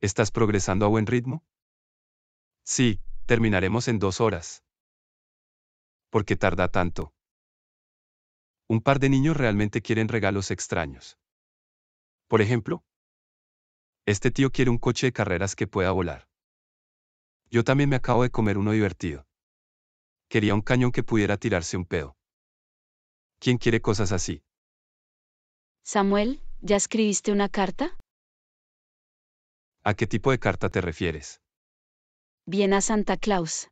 ¿Estás progresando a buen ritmo? Sí, terminaremos en dos horas. ¿Por qué tarda tanto? Un par de niños realmente quieren regalos extraños. Por ejemplo, este tío quiere un coche de carreras que pueda volar. Yo también me acabo de comer uno divertido. Quería un cañón que pudiera tirarse un pedo. ¿Quién quiere cosas así? Samuel, ¿ya escribiste una carta? ¿A qué tipo de carta te refieres? Bien a Santa Claus.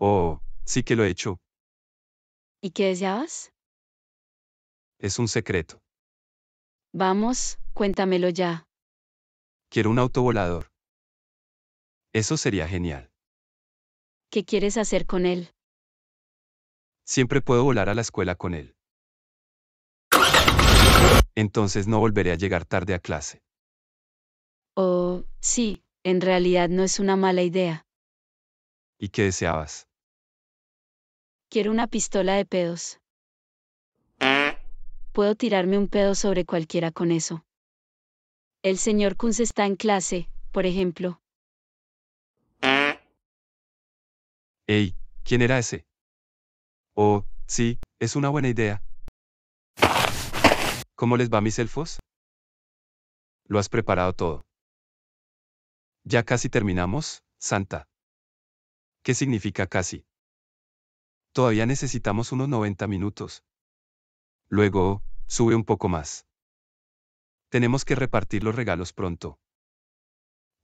Oh, sí que lo he hecho. ¿Y qué deseabas? Es un secreto. Vamos, cuéntamelo ya. Quiero un autovolador. Eso sería genial. ¿Qué quieres hacer con él? Siempre puedo volar a la escuela con él. Entonces no volveré a llegar tarde a clase sí, en realidad no es una mala idea. ¿Y qué deseabas? Quiero una pistola de pedos. Puedo tirarme un pedo sobre cualquiera con eso. El señor Kunz está en clase, por ejemplo. Ey, ¿quién era ese? Oh, sí, es una buena idea. ¿Cómo les va mis elfos? Lo has preparado todo. Ya casi terminamos, Santa. ¿Qué significa casi? Todavía necesitamos unos 90 minutos. Luego, sube un poco más. Tenemos que repartir los regalos pronto.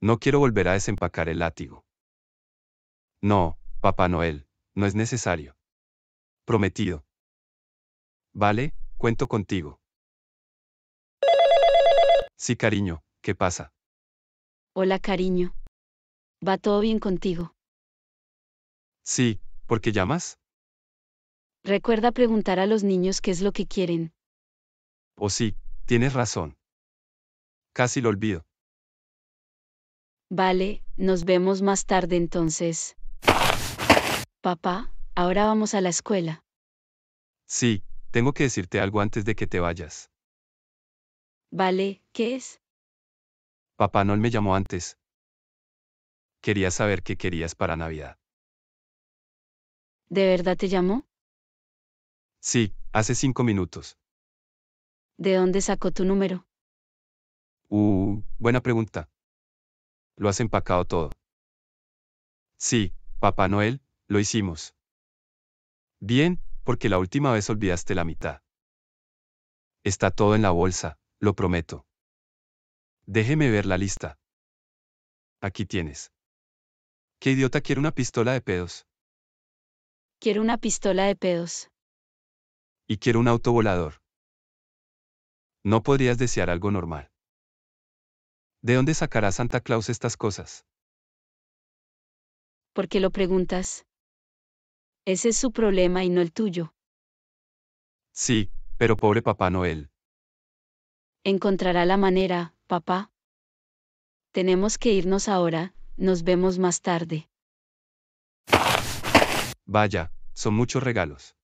No quiero volver a desempacar el látigo. No, Papá Noel, no es necesario. Prometido. Vale, cuento contigo. Sí, cariño, ¿qué pasa? Hola cariño. ¿Va todo bien contigo? Sí, ¿por qué llamas? Recuerda preguntar a los niños qué es lo que quieren. Oh sí, tienes razón. Casi lo olvido. Vale, nos vemos más tarde entonces. Papá, ahora vamos a la escuela. Sí, tengo que decirte algo antes de que te vayas. Vale, ¿qué es? Papá Noel me llamó antes. Quería saber qué querías para Navidad. ¿De verdad te llamó? Sí, hace cinco minutos. ¿De dónde sacó tu número? Uh, buena pregunta. Lo has empacado todo. Sí, Papá Noel, lo hicimos. Bien, porque la última vez olvidaste la mitad. Está todo en la bolsa, lo prometo. Déjeme ver la lista. Aquí tienes. ¿Qué idiota quiere una pistola de pedos? Quiero una pistola de pedos. Y quiero un autovolador. No podrías desear algo normal. ¿De dónde sacará Santa Claus estas cosas? ¿Por qué lo preguntas? Ese es su problema y no el tuyo. Sí, pero pobre Papá Noel. Encontrará la manera, papá. Tenemos que irnos ahora, nos vemos más tarde. Vaya, son muchos regalos.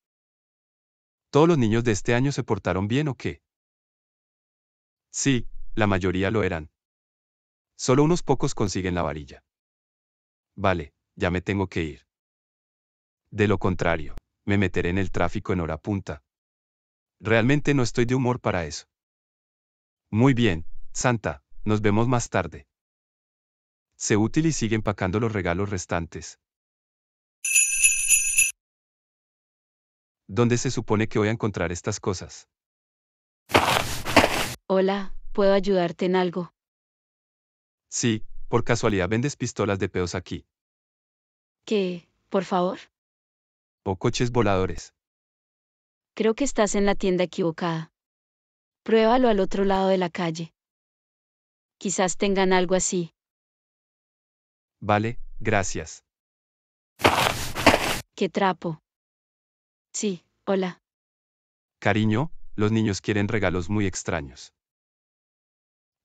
¿Todos los niños de este año se portaron bien o qué? Sí, la mayoría lo eran. Solo unos pocos consiguen la varilla. Vale, ya me tengo que ir. De lo contrario, me meteré en el tráfico en hora punta. Realmente no estoy de humor para eso. Muy bien, Santa, nos vemos más tarde. Sé útil y sigue empacando los regalos restantes. ¿Dónde se supone que voy a encontrar estas cosas? Hola, ¿puedo ayudarte en algo? Sí, por casualidad vendes pistolas de peos aquí. ¿Qué? Por favor. O coches voladores. Creo que estás en la tienda equivocada. Pruébalo al otro lado de la calle quizás tengan algo así. Vale, gracias. Qué trapo. Sí, hola. Cariño, los niños quieren regalos muy extraños.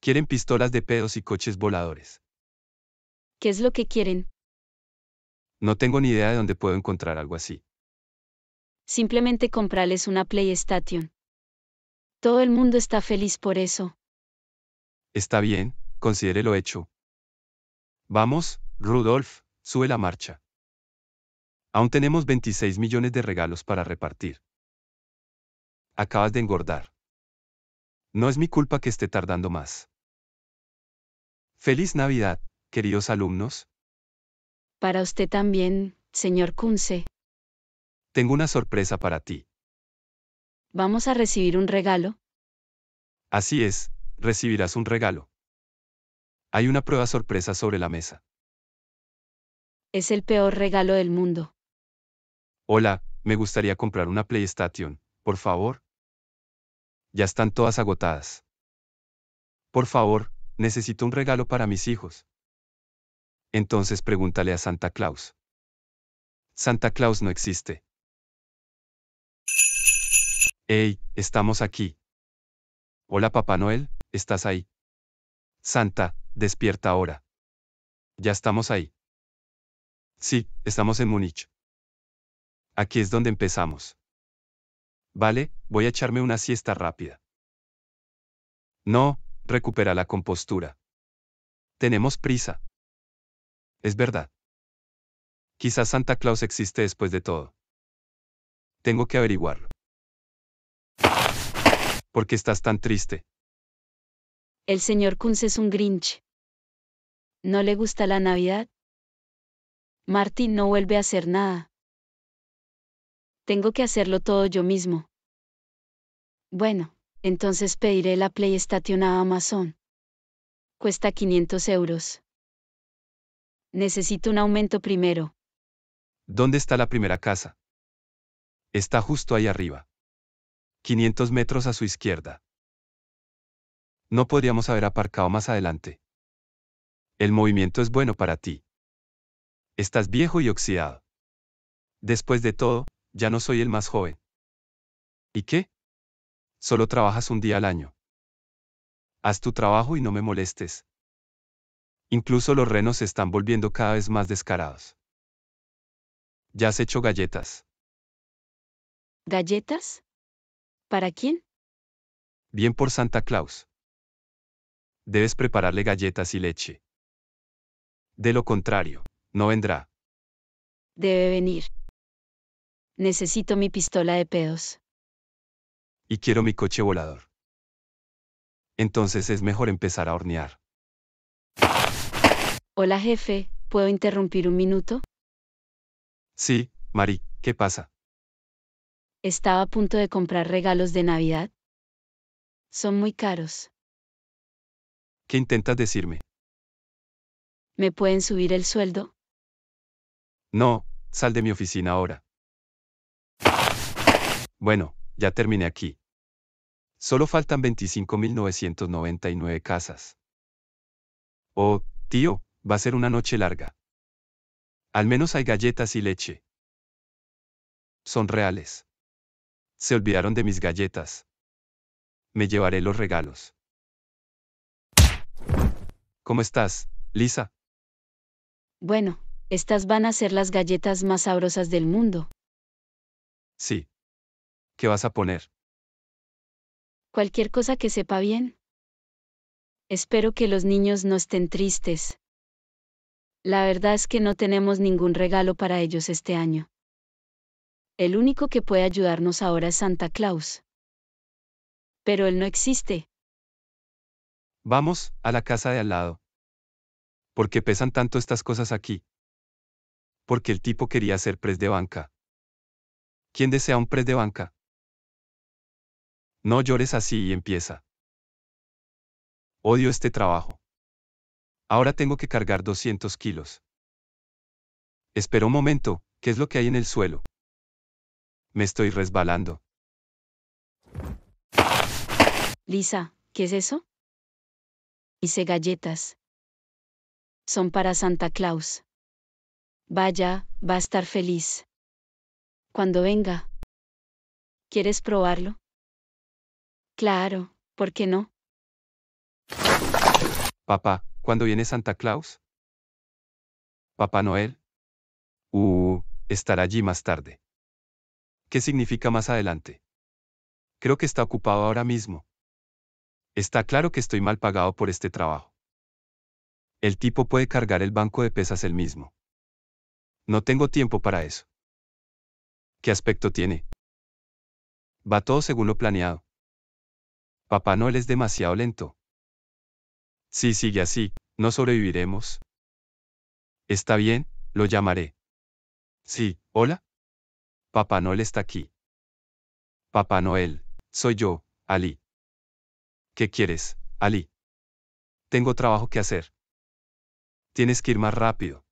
Quieren pistolas de pedos y coches voladores. ¿Qué es lo que quieren? No tengo ni idea de dónde puedo encontrar algo así. Simplemente comprarles una PlayStation. Todo el mundo está feliz por eso. Está bien, considere lo hecho. Vamos, Rudolf, sube la marcha. Aún tenemos 26 millones de regalos para repartir. Acabas de engordar. No es mi culpa que esté tardando más. Feliz Navidad, queridos alumnos. Para usted también, señor Kunze. Tengo una sorpresa para ti. ¿Vamos a recibir un regalo? Así es, recibirás un regalo. Hay una prueba sorpresa sobre la mesa. Es el peor regalo del mundo. Hola, me gustaría comprar una PlayStation, por favor. Ya están todas agotadas. Por favor, necesito un regalo para mis hijos. Entonces pregúntale a Santa Claus. Santa Claus no existe. Hey, estamos aquí. Hola Papá Noel, estás ahí. Santa, despierta ahora. Ya estamos ahí. Sí, estamos en Múnich. Aquí es donde empezamos. Vale, voy a echarme una siesta rápida. No, recupera la compostura. Tenemos prisa. Es verdad. Quizás Santa Claus existe después de todo. Tengo que averiguarlo. ¿Por qué estás tan triste? El señor Kunz es un Grinch. ¿No le gusta la Navidad? Martín no vuelve a hacer nada. Tengo que hacerlo todo yo mismo. Bueno, entonces pediré la PlayStation a Amazon. Cuesta 500 euros. Necesito un aumento primero. ¿Dónde está la primera casa? Está justo ahí arriba. 500 metros a su izquierda. No podríamos haber aparcado más adelante. El movimiento es bueno para ti. Estás viejo y oxidado. Después de todo, ya no soy el más joven. ¿Y qué? Solo trabajas un día al año. Haz tu trabajo y no me molestes. Incluso los renos se están volviendo cada vez más descarados. Ya has hecho galletas. ¿Galletas? ¿Para quién? Bien por Santa Claus debes prepararle galletas y leche. De lo contrario, no vendrá. Debe venir. Necesito mi pistola de pedos. Y quiero mi coche volador. Entonces es mejor empezar a hornear. Hola jefe, ¿puedo interrumpir un minuto? Sí, Mari, ¿qué pasa? Estaba a punto de comprar regalos de Navidad. Son muy caros. ¿Qué intentas decirme? ¿Me pueden subir el sueldo? No, sal de mi oficina ahora. Bueno, ya terminé aquí. Solo faltan 25.999 casas. Oh, tío, va a ser una noche larga. Al menos hay galletas y leche. Son reales. Se olvidaron de mis galletas. Me llevaré los regalos. ¿Cómo estás, Lisa? Bueno, estas van a ser las galletas más sabrosas del mundo. Sí. ¿Qué vas a poner? Cualquier cosa que sepa bien. Espero que los niños no estén tristes. La verdad es que no tenemos ningún regalo para ellos este año. El único que puede ayudarnos ahora es Santa Claus. Pero él no existe, Vamos, a la casa de al lado. ¿Por qué pesan tanto estas cosas aquí? Porque el tipo quería ser pres de banca. ¿Quién desea un pres de banca? No llores así y empieza. Odio este trabajo. Ahora tengo que cargar 200 kilos. Espera un momento, ¿qué es lo que hay en el suelo? Me estoy resbalando. Lisa, ¿qué es eso? Hice galletas. Son para Santa Claus. Vaya, va a estar feliz. Cuando venga. ¿Quieres probarlo? Claro, ¿por qué no? Papá, ¿cuándo viene Santa Claus? Papá Noel. Uh, estará allí más tarde. ¿Qué significa más adelante? Creo que está ocupado ahora mismo. Está claro que estoy mal pagado por este trabajo. El tipo puede cargar el banco de pesas él mismo. No tengo tiempo para eso. ¿Qué aspecto tiene? Va todo según lo planeado. Papá Noel es demasiado lento. Si sigue así, no sobreviviremos. Está bien, lo llamaré. Sí, hola. Papá Noel está aquí. Papá Noel, soy yo, Ali. ¿Qué quieres, Ali? Tengo trabajo que hacer. Tienes que ir más rápido.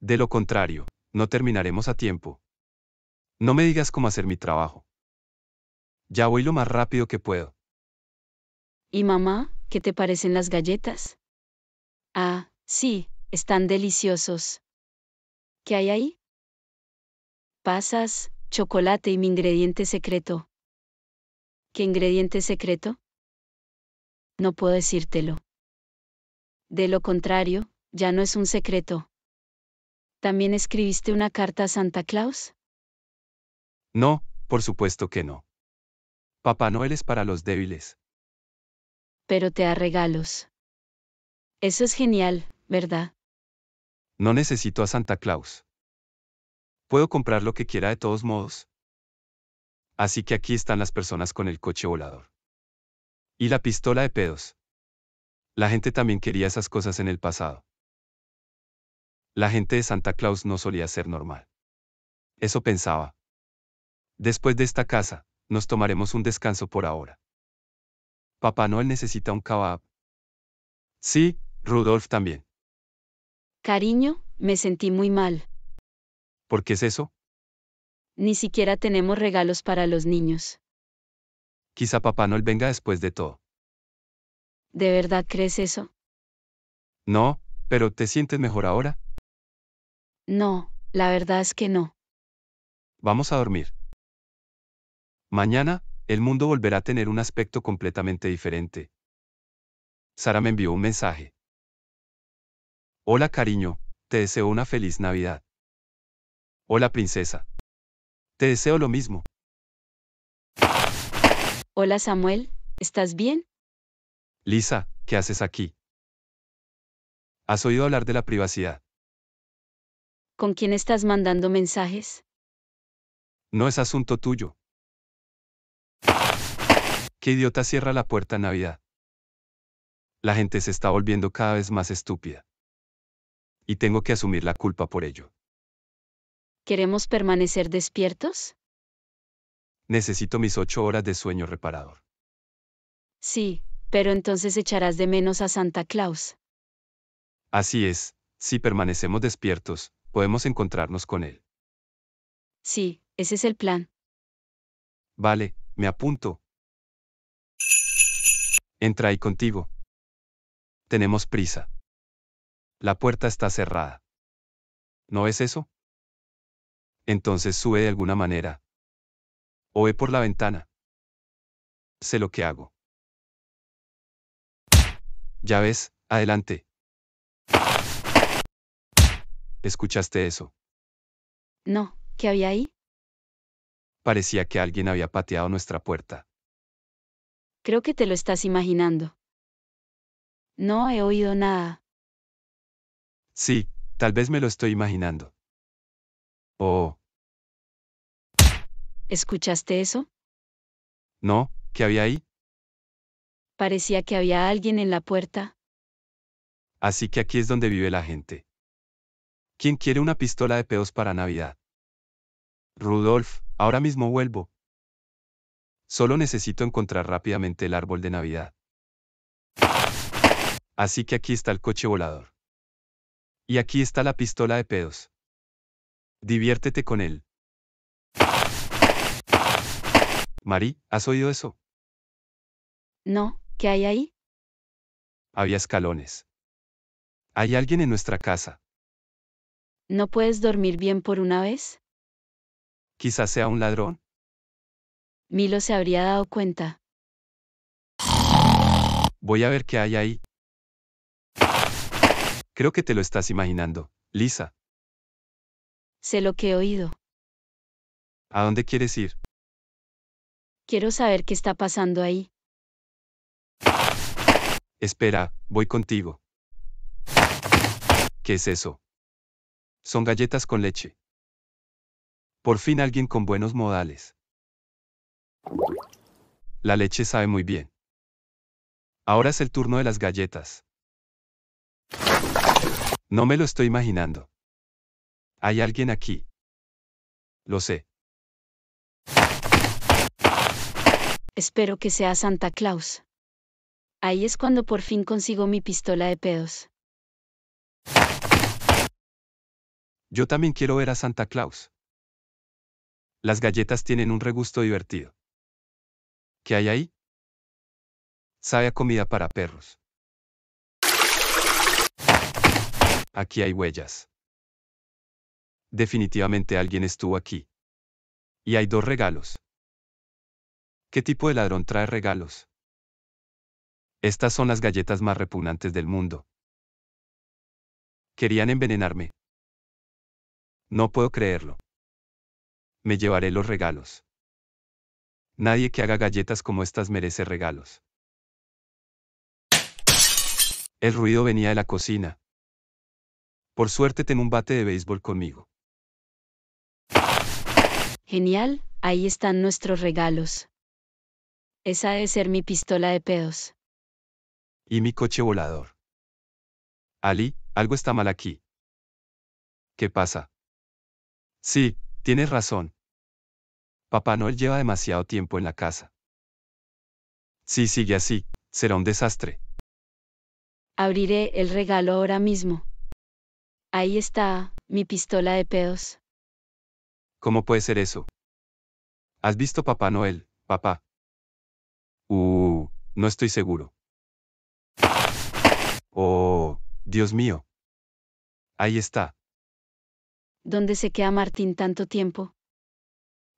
De lo contrario, no terminaremos a tiempo. No me digas cómo hacer mi trabajo. Ya voy lo más rápido que puedo. ¿Y mamá, qué te parecen las galletas? Ah, sí, están deliciosos. ¿Qué hay ahí? Pasas, chocolate y mi ingrediente secreto. ¿Qué ingrediente secreto? no puedo decírtelo. De lo contrario, ya no es un secreto. ¿También escribiste una carta a Santa Claus? No, por supuesto que no. Papá Noel es para los débiles. Pero te da regalos. Eso es genial, ¿verdad? No necesito a Santa Claus. Puedo comprar lo que quiera de todos modos. Así que aquí están las personas con el coche volador. Y la pistola de pedos. La gente también quería esas cosas en el pasado. La gente de Santa Claus no solía ser normal. Eso pensaba. Después de esta casa, nos tomaremos un descanso por ahora. Papá Noel necesita un kebab. Sí, Rudolf también. Cariño, me sentí muy mal. ¿Por qué es eso? Ni siquiera tenemos regalos para los niños. Quizá Papá Noel venga después de todo. ¿De verdad crees eso? No, pero ¿te sientes mejor ahora? No, la verdad es que no. Vamos a dormir. Mañana, el mundo volverá a tener un aspecto completamente diferente. Sara me envió un mensaje. Hola cariño, te deseo una feliz Navidad. Hola princesa. Te deseo lo mismo. Hola Samuel, ¿estás bien? Lisa, ¿qué haces aquí? ¿Has oído hablar de la privacidad? ¿Con quién estás mandando mensajes? No es asunto tuyo. ¿Qué idiota cierra la puerta a Navidad? La gente se está volviendo cada vez más estúpida. Y tengo que asumir la culpa por ello. ¿Queremos permanecer despiertos? Necesito mis ocho horas de sueño reparador. Sí, pero entonces echarás de menos a Santa Claus. Así es, si permanecemos despiertos, podemos encontrarnos con él. Sí, ese es el plan. Vale, me apunto. Entra ahí contigo. Tenemos prisa. La puerta está cerrada. ¿No es eso? Entonces sube de alguna manera, o ve por la ventana. Sé lo que hago. Ya ves, adelante. ¿Escuchaste eso? No, ¿qué había ahí? Parecía que alguien había pateado nuestra puerta. Creo que te lo estás imaginando. No he oído nada. Sí, tal vez me lo estoy imaginando. Oh, ¿Escuchaste eso? No, ¿qué había ahí? Parecía que había alguien en la puerta. Así que aquí es donde vive la gente. ¿Quién quiere una pistola de pedos para Navidad? Rudolf, ahora mismo vuelvo. Solo necesito encontrar rápidamente el árbol de Navidad. Así que aquí está el coche volador. Y aquí está la pistola de pedos. Diviértete con él. ¿Marie, ¿has oído eso? No, ¿qué hay ahí? Había escalones. Hay alguien en nuestra casa. ¿No puedes dormir bien por una vez? Quizás sea un ladrón. Milo se habría dado cuenta. Voy a ver qué hay ahí. Creo que te lo estás imaginando, Lisa. Sé lo que he oído. ¿A dónde quieres ir? Quiero saber qué está pasando ahí. Espera, voy contigo. ¿Qué es eso? Son galletas con leche. Por fin alguien con buenos modales. La leche sabe muy bien. Ahora es el turno de las galletas. No me lo estoy imaginando. Hay alguien aquí. Lo sé. Espero que sea Santa Claus. Ahí es cuando por fin consigo mi pistola de pedos. Yo también quiero ver a Santa Claus. Las galletas tienen un regusto divertido. ¿Qué hay ahí? Sabe a comida para perros. Aquí hay huellas. Definitivamente alguien estuvo aquí. Y hay dos regalos. ¿Qué tipo de ladrón trae regalos? Estas son las galletas más repugnantes del mundo. Querían envenenarme. No puedo creerlo. Me llevaré los regalos. Nadie que haga galletas como estas merece regalos. El ruido venía de la cocina. Por suerte tengo un bate de béisbol conmigo. Genial, ahí están nuestros regalos. Esa debe ser mi pistola de pedos. Y mi coche volador. Ali, algo está mal aquí. ¿Qué pasa? Sí, tienes razón. Papá Noel lleva demasiado tiempo en la casa. Si sigue así, será un desastre. Abriré el regalo ahora mismo. Ahí está, mi pistola de pedos. ¿Cómo puede ser eso? ¿Has visto Papá Noel, papá? Uh, no estoy seguro. Oh, Dios mío. Ahí está. ¿Dónde se queda Martín tanto tiempo?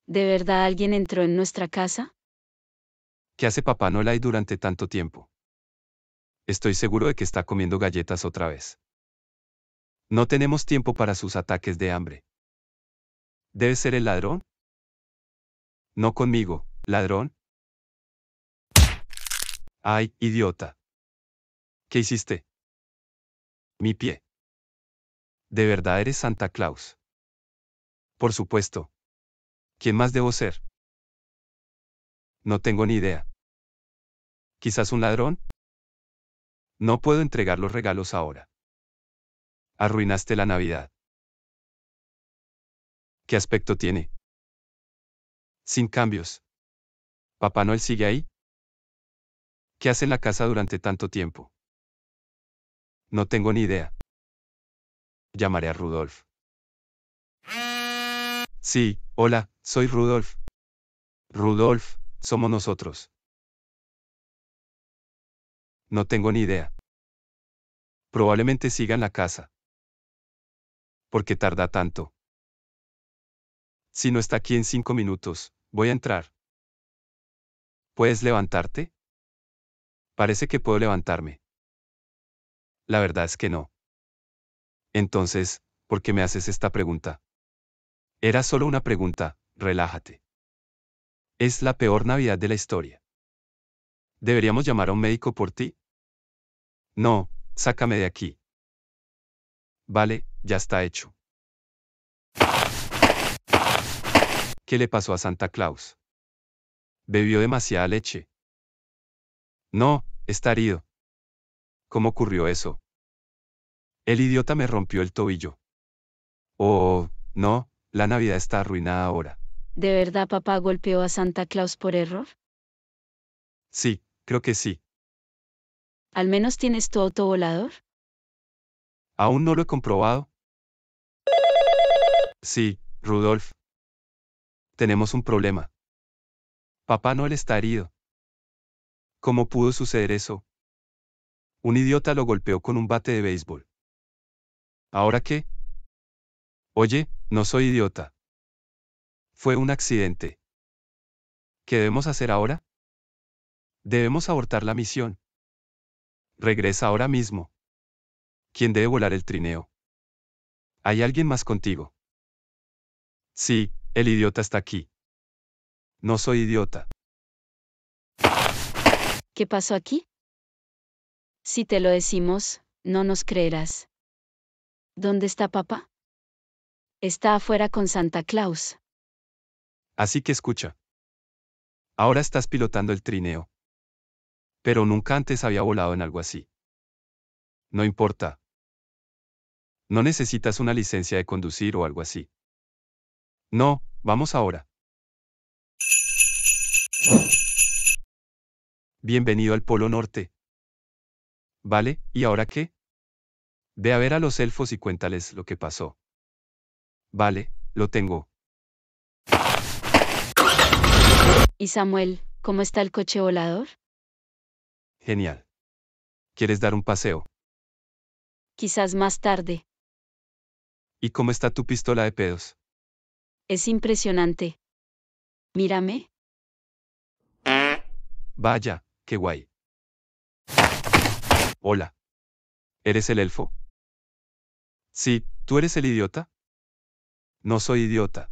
¿De verdad alguien entró en nuestra casa? ¿Qué hace Papá hay durante tanto tiempo? Estoy seguro de que está comiendo galletas otra vez. No tenemos tiempo para sus ataques de hambre. ¿Debe ser el ladrón? No conmigo, ladrón. Ay, idiota. ¿Qué hiciste? Mi pie. ¿De verdad eres Santa Claus? Por supuesto. ¿Quién más debo ser? No tengo ni idea. ¿Quizás un ladrón? No puedo entregar los regalos ahora. Arruinaste la Navidad. ¿Qué aspecto tiene? Sin cambios. ¿Papá Noel sigue ahí? ¿Qué hace en la casa durante tanto tiempo? No tengo ni idea. Llamaré a Rudolf. Sí, hola, soy Rudolf. Rudolf, somos nosotros. No tengo ni idea. Probablemente siga en la casa. ¿Por qué tarda tanto? Si no está aquí en cinco minutos, voy a entrar. ¿Puedes levantarte? Parece que puedo levantarme. La verdad es que no. Entonces, ¿por qué me haces esta pregunta? Era solo una pregunta, relájate. Es la peor Navidad de la historia. ¿Deberíamos llamar a un médico por ti? No, sácame de aquí. Vale, ya está hecho. ¿Qué le pasó a Santa Claus? Bebió demasiada leche. No, está herido. ¿Cómo ocurrió eso? El idiota me rompió el tobillo. Oh, no, la Navidad está arruinada ahora. ¿De verdad papá golpeó a Santa Claus por error? Sí, creo que sí. ¿Al menos tienes tu auto volador? Aún no lo he comprobado. Sí, Rudolf. Tenemos un problema. Papá Noel está herido. ¿Cómo pudo suceder eso? Un idiota lo golpeó con un bate de béisbol. ¿Ahora qué? Oye, no soy idiota. Fue un accidente. ¿Qué debemos hacer ahora? Debemos abortar la misión. Regresa ahora mismo. ¿Quién debe volar el trineo? ¿Hay alguien más contigo? Sí, el idiota está aquí. No soy idiota. ¿Qué pasó aquí? Si te lo decimos, no nos creerás. ¿Dónde está papá? Está afuera con Santa Claus. Así que escucha. Ahora estás pilotando el trineo. Pero nunca antes había volado en algo así. No importa. No necesitas una licencia de conducir o algo así. No, vamos ahora bienvenido al Polo Norte. Vale, ¿y ahora qué? Ve a ver a los elfos y cuéntales lo que pasó. Vale, lo tengo. ¿Y Samuel, cómo está el coche volador? Genial. ¿Quieres dar un paseo? Quizás más tarde. ¿Y cómo está tu pistola de pedos? Es impresionante. Mírame. Vaya, qué guay. Hola. ¿Eres el elfo? Sí, ¿tú eres el idiota? No soy idiota.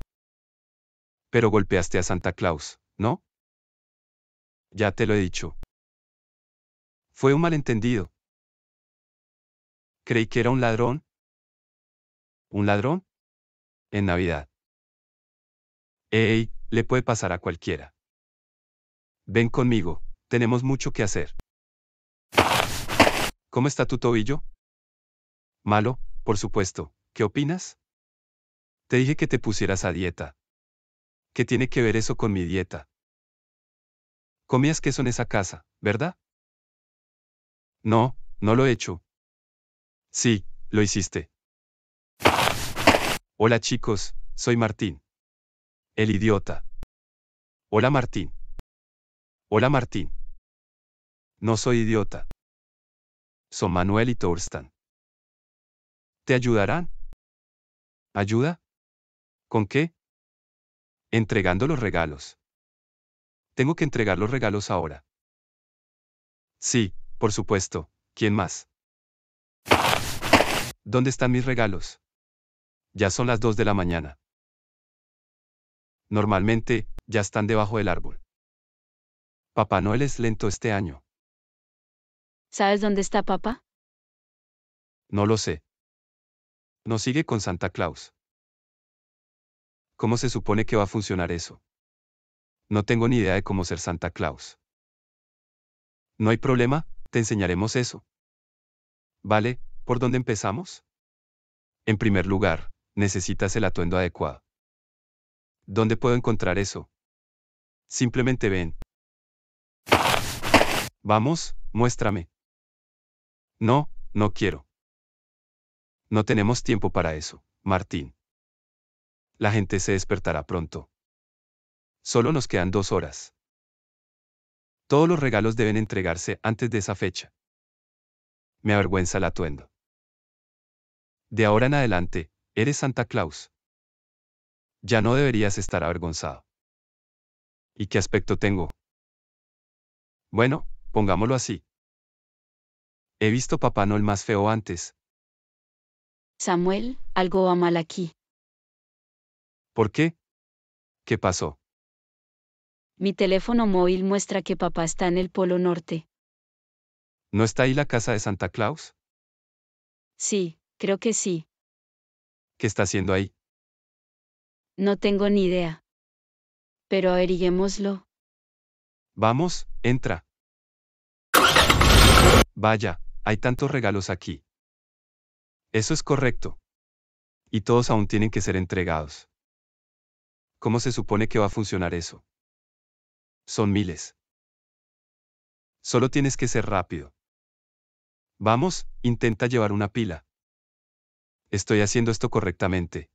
Pero golpeaste a Santa Claus, ¿no? Ya te lo he dicho. Fue un malentendido. Creí que era un ladrón. ¿Un ladrón? En Navidad. ¡Ey! Le puede pasar a cualquiera. Ven conmigo, tenemos mucho que hacer. ¿Cómo está tu tobillo? Malo, por supuesto. ¿Qué opinas? Te dije que te pusieras a dieta. ¿Qué tiene que ver eso con mi dieta? Comías queso en esa casa, ¿verdad? No, no lo he hecho. Sí, lo hiciste. Hola chicos, soy Martín. El idiota. Hola Martín. Hola Martín. No soy idiota. Son Manuel y Torstan. ¿Te ayudarán? ¿Ayuda? ¿Con qué? Entregando los regalos. Tengo que entregar los regalos ahora. Sí, por supuesto. ¿Quién más? ¿Dónde están mis regalos? Ya son las dos de la mañana. Normalmente, ya están debajo del árbol. Papá Noel es lento este año. ¿Sabes dónde está papá? No lo sé. Nos sigue con Santa Claus. ¿Cómo se supone que va a funcionar eso? No tengo ni idea de cómo ser Santa Claus. No hay problema, te enseñaremos eso. Vale, ¿por dónde empezamos? En primer lugar, necesitas el atuendo adecuado. ¿Dónde puedo encontrar eso? Simplemente ven. Vamos, muéstrame. No, no quiero. No tenemos tiempo para eso, Martín. La gente se despertará pronto. Solo nos quedan dos horas. Todos los regalos deben entregarse antes de esa fecha. Me avergüenza el atuendo. De ahora en adelante, eres Santa Claus. Ya no deberías estar avergonzado. ¿Y qué aspecto tengo? Bueno, pongámoslo así. He visto Papá el más feo antes. Samuel, algo va mal aquí. ¿Por qué? ¿Qué pasó? Mi teléfono móvil muestra que papá está en el Polo Norte. ¿No está ahí la casa de Santa Claus? Sí, creo que sí. ¿Qué está haciendo ahí? No tengo ni idea. Pero averiguémoslo. Vamos, entra. Vaya, hay tantos regalos aquí. Eso es correcto. Y todos aún tienen que ser entregados. ¿Cómo se supone que va a funcionar eso? Son miles. Solo tienes que ser rápido. Vamos, intenta llevar una pila. Estoy haciendo esto correctamente.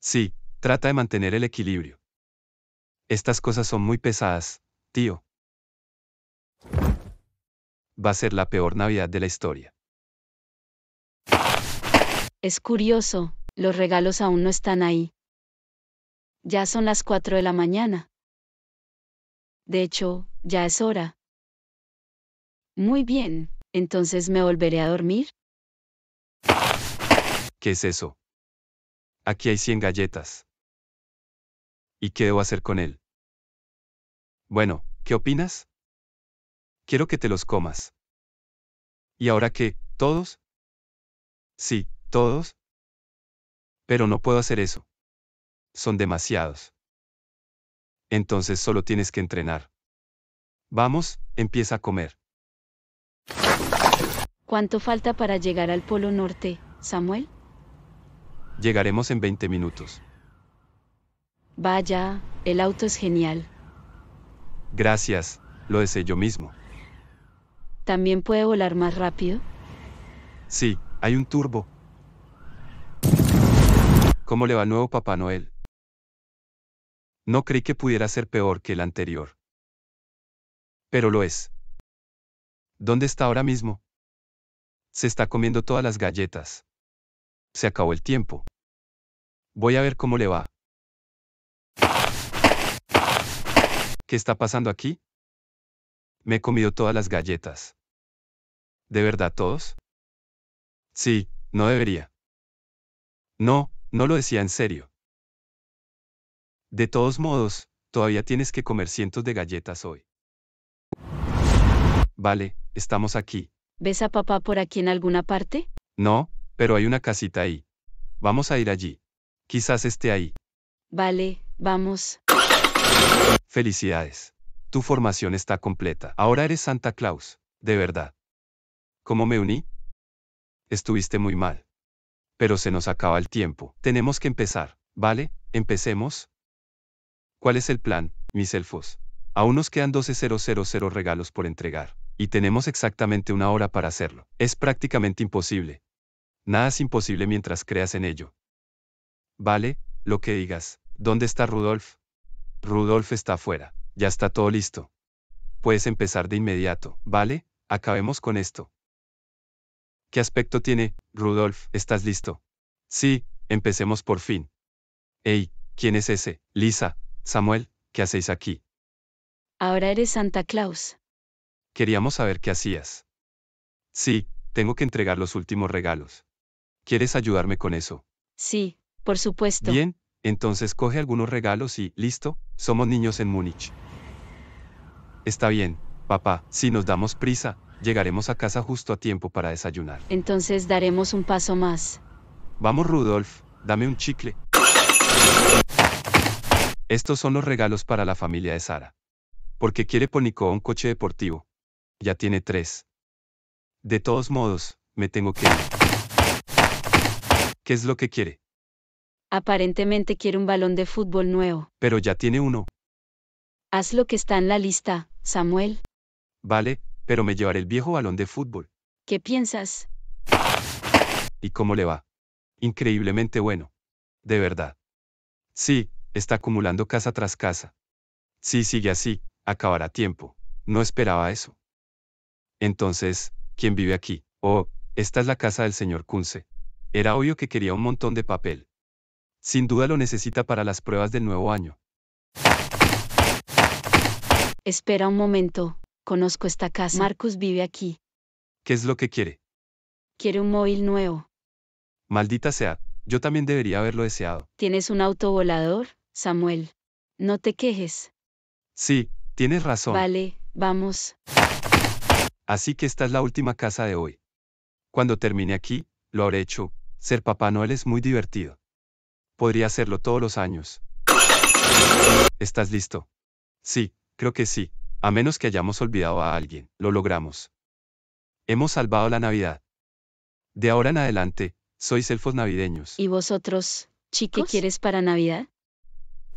Sí, trata de mantener el equilibrio. Estas cosas son muy pesadas, tío va a ser la peor Navidad de la historia. Es curioso, los regalos aún no están ahí. Ya son las cuatro de la mañana. De hecho, ya es hora. Muy bien, entonces me volveré a dormir. ¿Qué es eso? Aquí hay 100 galletas. ¿Y qué debo hacer con él? Bueno, ¿qué opinas? quiero que te los comas. ¿Y ahora qué? ¿Todos? Sí, todos. Pero no puedo hacer eso. Son demasiados. Entonces solo tienes que entrenar. Vamos, empieza a comer. ¿Cuánto falta para llegar al Polo Norte, Samuel? Llegaremos en 20 minutos. Vaya, el auto es genial. Gracias, lo deseo yo mismo. ¿También puede volar más rápido? Sí, hay un turbo. ¿Cómo le va nuevo Papá Noel? No creí que pudiera ser peor que el anterior. Pero lo es. ¿Dónde está ahora mismo? Se está comiendo todas las galletas. Se acabó el tiempo. Voy a ver cómo le va. ¿Qué está pasando aquí? Me he comido todas las galletas. ¿De verdad todos? Sí, no debería. No, no lo decía en serio. De todos modos, todavía tienes que comer cientos de galletas hoy. Vale, estamos aquí. ¿Ves a papá por aquí en alguna parte? No, pero hay una casita ahí. Vamos a ir allí. Quizás esté ahí. Vale, vamos. Felicidades. Tu formación está completa. Ahora eres Santa Claus, de verdad. ¿Cómo me uní? Estuviste muy mal. Pero se nos acaba el tiempo. Tenemos que empezar, ¿vale? Empecemos. ¿Cuál es el plan, mis elfos? Aún nos quedan 12.000 regalos por entregar, y tenemos exactamente una hora para hacerlo. Es prácticamente imposible. Nada es imposible mientras creas en ello. Vale, lo que digas. ¿Dónde está Rudolf? Rudolf está afuera. Ya está todo listo. Puedes empezar de inmediato, ¿vale? Acabemos con esto. ¿Qué aspecto tiene? Rudolf, ¿estás listo? Sí, empecemos por fin. Ey, ¿quién es ese? Lisa, Samuel, ¿qué hacéis aquí? Ahora eres Santa Claus. Queríamos saber qué hacías. Sí, tengo que entregar los últimos regalos. ¿Quieres ayudarme con eso? Sí, por supuesto. Bien, entonces coge algunos regalos y, listo, somos niños en Múnich. Está bien, papá, si nos damos prisa, Llegaremos a casa justo a tiempo para desayunar. Entonces daremos un paso más. Vamos, Rudolf, dame un chicle. Estos son los regalos para la familia de Sara. Porque quiere Ponico un coche deportivo. Ya tiene tres. De todos modos, me tengo que ir. ¿Qué es lo que quiere? Aparentemente quiere un balón de fútbol nuevo. Pero ya tiene uno. Haz lo que está en la lista, Samuel. Vale, pero me llevaré el viejo balón de fútbol. ¿Qué piensas? ¿Y cómo le va? Increíblemente bueno. De verdad. Sí, está acumulando casa tras casa. Si sigue así, acabará tiempo. No esperaba eso. Entonces, ¿quién vive aquí? Oh, esta es la casa del señor Kunze. Era obvio que quería un montón de papel. Sin duda lo necesita para las pruebas del nuevo año. Espera un momento. Conozco esta casa. Marcus vive aquí. ¿Qué es lo que quiere? Quiere un móvil nuevo. Maldita sea, yo también debería haberlo deseado. ¿Tienes un auto volador, Samuel? No te quejes. Sí, tienes razón. Vale, vamos. Así que esta es la última casa de hoy. Cuando termine aquí, lo habré hecho. Ser Papá Noel es muy divertido. Podría hacerlo todos los años. ¿Estás listo? Sí, creo que sí. A menos que hayamos olvidado a alguien, lo logramos. Hemos salvado la Navidad. De ahora en adelante, sois elfos navideños. ¿Y vosotros, chicos? ¿Qué quieres para Navidad?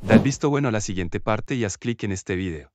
Da visto bueno a la siguiente parte y haz clic en este video.